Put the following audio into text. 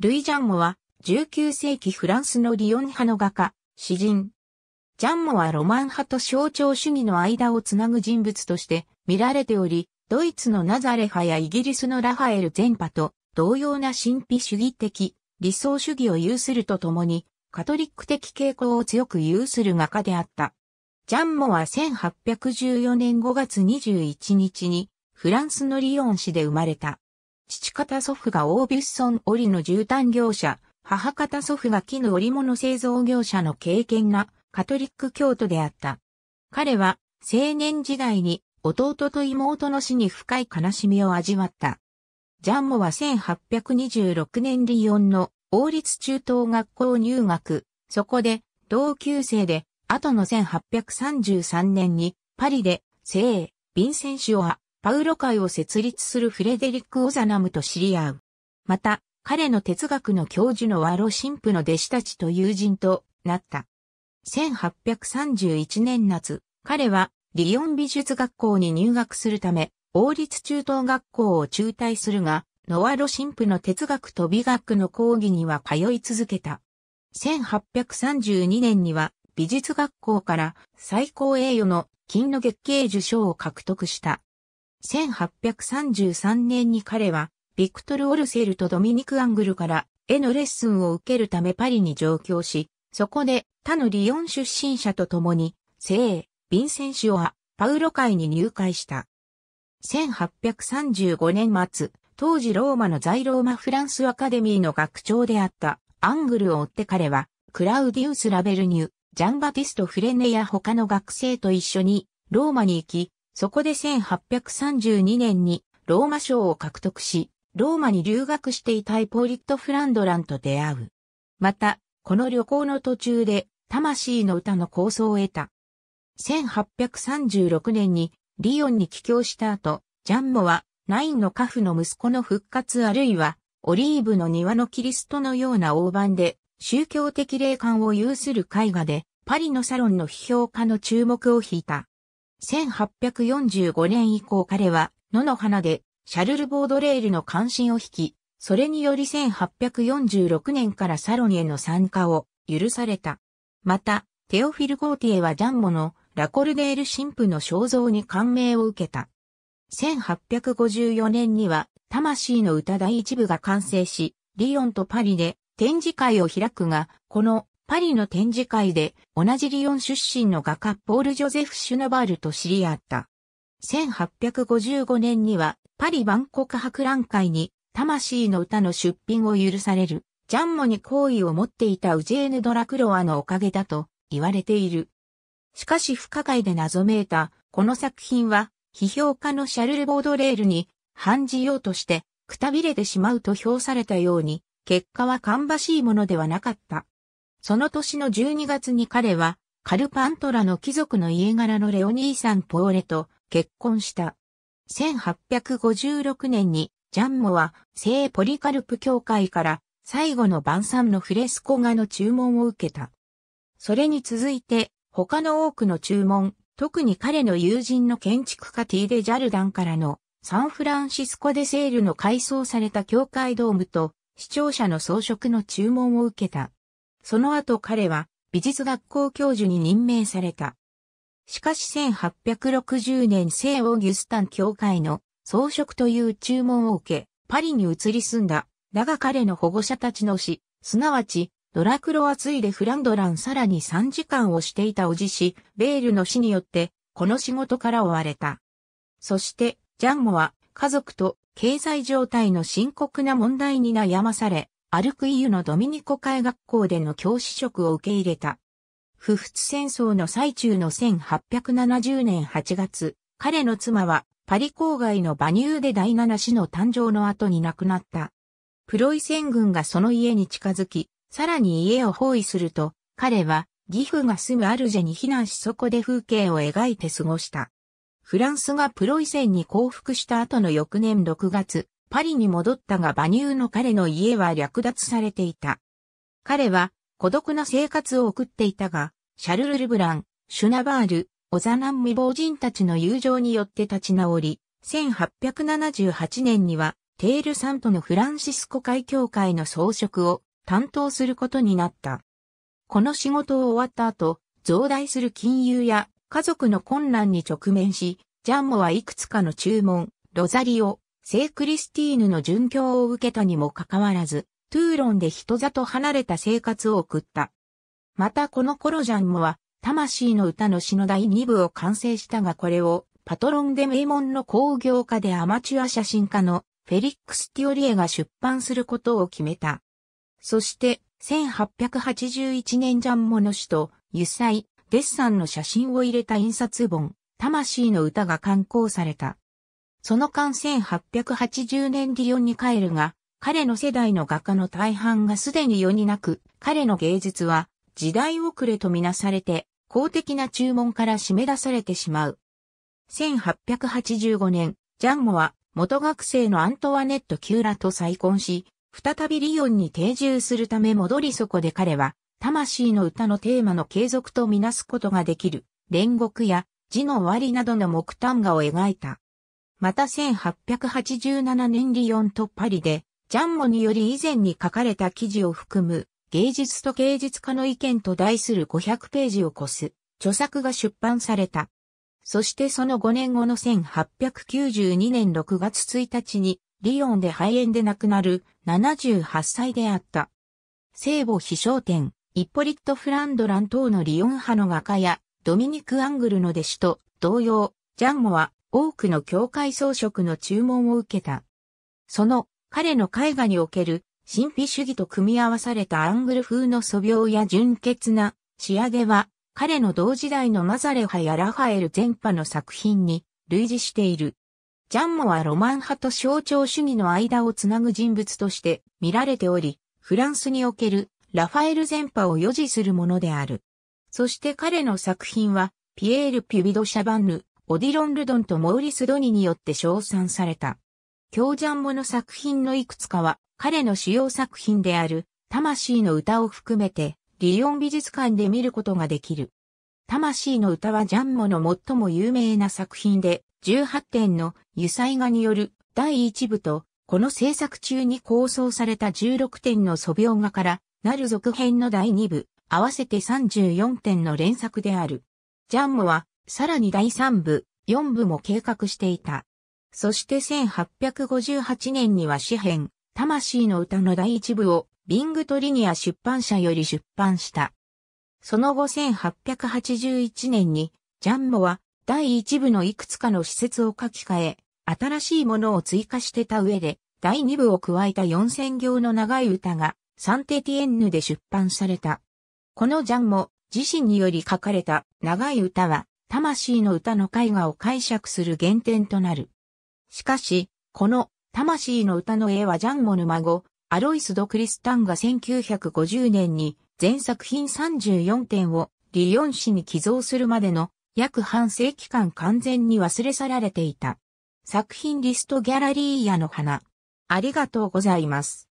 ルイ・ジャンモは、19世紀フランスのリヨン派の画家、詩人。ジャンモはロマン派と象徴主義の間をつなぐ人物として見られており、ドイツのナザレ派やイギリスのラファエル全派と同様な神秘主義的、理想主義を有するとともに、カトリック的傾向を強く有する画家であった。ジャンモは1814年5月21日にフランスのリヨン市で生まれた。父方祖父がオービュッソン織の絨毯業者、母方祖父が絹織物製造業者の経験がカトリック教徒であった。彼は青年時代に弟と妹の死に深い悲しみを味わった。ジャンモは1826年リオンの王立中等学校入学、そこで同級生で、後の1833年にパリで聖、ヴィンセンシオア、パウロ会を設立するフレデリック・オザナムと知り合う。また、彼の哲学の教授のワロ神父の弟子たちと友人となった。1831年夏、彼はリヨン美術学校に入学するため、王立中等学校を中退するが、ノワロ神父の哲学と美学の講義には通い続けた。1832年には美術学校から最高栄誉の金の月経受賞を獲得した。1833年に彼は、ビクトル・オルセルとドミニク・アングルから絵のレッスンを受けるためパリに上京し、そこで他のリヨン出身者と共に、聖、ヴィンセンシオア、パウロ会に入会した。1835年末、当時ローマの在ローマフランスアカデミーの学長であったアングルを追って彼は、クラウディウス・ラベルニュ、ジャンバティスト・フレネや他の学生と一緒にローマに行き、そこで1832年にローマ賞を獲得し、ローマに留学していたイポリット・フランドランと出会う。また、この旅行の途中で、魂の歌の構想を得た。1836年にリヨンに帰郷した後、ジャンモはナインの家父の息子の復活あるいはオリーブの庭のキリストのような大判で宗教的霊感を有する絵画でパリのサロンの批評家の注目を引いた。1845年以降彼は、野の花で、シャルル・ボードレールの関心を引き、それにより1846年からサロンへの参加を許された。また、テオフィル・ゴーティエはジャンボのラコルデール神父の肖像に感銘を受けた。1854年には、魂の歌第一部が完成し、リヨンとパリで展示会を開くが、このパリの展示会で同じリヨン出身の画家ポール・ジョゼフ・シュノバールと知り合った。1855年にはパリ万国博覧会に魂の歌の出品を許されるジャンモに好意を持っていたウジェーヌ・ドラクロアのおかげだと言われている。しかし不可解で謎めいたこの作品は批評家のシャルル・ボードレールに反じようとしてくたびれてしまうと評されたように結果は芳しいものではなかった。その年の12月に彼は、カルパントラの貴族の家柄のレオニーさんポーレと結婚した。1856年に、ジャンモは聖ポリカルプ教会から最後の晩餐のフレスコ画の注文を受けた。それに続いて、他の多くの注文、特に彼の友人の建築家ティーデ・ジャルダンからのサンフランシスコ・デ・セールの改装された教会ドームと視聴者の装飾の注文を受けた。その後彼は美術学校教授に任命された。しかし1860年聖オーギュスタン教会の装飾という注文を受け、パリに移り住んだ。だが彼の保護者たちの死、すなわち、ドラクロはついでフランドランさらに3時間をしていたおじし、ベールの死によって、この仕事から追われた。そして、ジャンモは家族と経済状態の深刻な問題に悩まされ、アルクイユのドミニコ海学校での教師職を受け入れた。不仏戦争の最中の1870年8月、彼の妻はパリ郊外のバニューで第七子の誕生の後に亡くなった。プロイセン軍がその家に近づき、さらに家を包囲すると、彼は義父が住むアルジェに避難しそこで風景を描いて過ごした。フランスがプロイセンに降伏した後の翌年6月、パリに戻ったが馬乳の彼の家は略奪されていた。彼は孤独な生活を送っていたが、シャルル・ルブラン、シュナバール、オザナン未亡人たちの友情によって立ち直り、1878年にはテールサントのフランシスコ会協会の装飾を担当することになった。この仕事を終わった後、増大する金融や家族の困難に直面し、ジャンモはいくつかの注文、ロザリオ、聖クリスティーヌの殉教を受けたにもかかわらず、トゥーロンで人里離れた生活を送った。またこの頃ジャンモは、魂の歌の詩の第2部を完成したがこれを、パトロンで名門の工業家でアマチュア写真家のフェリックス・ティオリエが出版することを決めた。そして、1881年ジャンモの詩と、油彩、デッサンの写真を入れた印刷本、魂の歌が刊行された。その間1880年ディオンに帰るが、彼の世代の画家の大半がすでに世になく、彼の芸術は時代遅れとみなされて、公的な注文から締め出されてしまう。1885年、ジャンゴは元学生のアントワネット・キューラと再婚し、再びリヨンに定住するため戻りそこで彼は、魂の歌のテーマの継続とみなすことができる、煉獄や字の終わりなどの木炭画を描いた。また1887年リヨンとパリで、ジャンモにより以前に書かれた記事を含む、芸術と芸術家の意見と題する500ページを超す、著作が出版された。そしてその5年後の1892年6月1日に、リヨンで肺炎で亡くなる78歳であった。聖母秘書天、イッポリット・フランドラン等のリヨン派の画家や、ドミニク・アングルの弟子と同様、ジャンモは多くの教会装飾の注文を受けた。その彼の絵画における神秘主義と組み合わされたアングル風の素描や純潔な仕上げは彼の同時代のマザレ派やラファエル全派の作品に類似している。ジャンモはロマン派と象徴主義の間をつなぐ人物として見られており、フランスにおけるラファエル全派を予示するものである。そして彼の作品は、ピエール・ピュビド・シャバンヌ、オディロン・ルドンとモーリス・ドニによって称賛された。京ジャンモの作品のいくつかは、彼の主要作品である、魂の歌を含めて、リヨン美術館で見ることができる。魂の歌はジャンモの最も有名な作品で、18点の油彩画による第1部と、この制作中に構想された16点の素描画から、なる続編の第2部、合わせて34点の連作である。ジャンモは、さらに第3部、4部も計画していた。そして1858年には詩編、魂の歌の第1部を、ビングトリニア出版社より出版した。その後1881年に、ジャンモは、第1部のいくつかの施設を書き換え、新しいものを追加してた上で、第2部を加えた4000行の長い歌が、サンテティエンヌで出版された。このジャンモ自身により書かれた長い歌は、魂の歌の絵画を解釈する原点となる。しかし、この魂の歌の絵はジャンモの孫、アロイス・ド・クリスタンが1950年に全作品34点をリヨン市に寄贈するまでの約半世紀間完全に忘れ去られていた。作品リストギャラリーやの花。ありがとうございます。